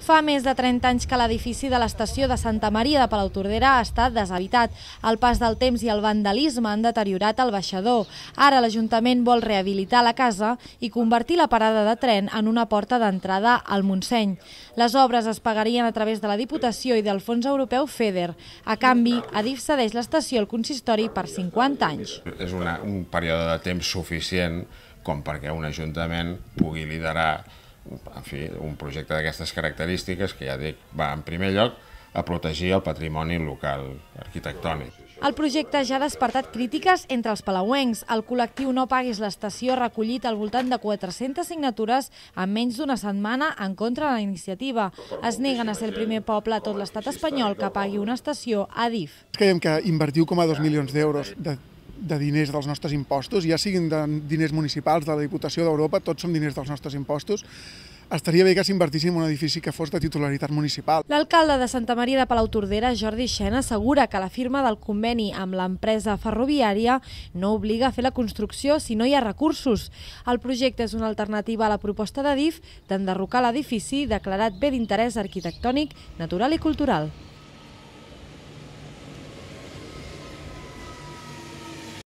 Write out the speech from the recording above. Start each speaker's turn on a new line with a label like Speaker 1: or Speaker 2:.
Speaker 1: Fa més de 30 anys que l'edifici de l'estació de Santa Maria de Palautordera ha estat deshabitat. El pas del temps i el vandalisme han deteriorat el baixador. Ara l'Ajuntament vol rehabilitar la casa i convertir la parada de tren en una porta d'entrada al Montseny. Les obres es pagarien a través de la Diputació i del Fons Europeu FEDER. A canvi, Adif cedeix l'estació al consistori per 50 anys.
Speaker 2: És una, un període de temps suficient com perquè un ajuntament pugui liderar en fi, un projecte d'aquestes característiques que ja dic, va en primer lloc a protegir el patrimoni local arquitectònic.
Speaker 1: El projecte ja ha despertat crítiques entre els palauencs. El col·lectiu No paguis l'estació ha recollit al voltant de 400 signatures en menys d'una setmana en contra de la iniciativa. Es neguen a ser el primer poble a tot l'estat espanyol que pagui una estació a DIF.
Speaker 3: Creiem que invertiu com a 2 milions d'euros de de diners dels nostres impostos, ja siguin de diners municipals, de la Diputació d'Europa, tots són diners dels nostres impostos, estaria bé que s'invertissin en un edifici que fos de titularitat municipal.
Speaker 1: L'alcalde de Santa Maria de Palau Tordera, Jordi Xena, assegura que la firma del conveni amb l'empresa ferroviària no obliga a fer la construcció si no hi ha recursos. El projecte és una alternativa a la proposta de DIF d'enderrocar l'edifici declarat bé d'interès arquitectònic, natural i cultural.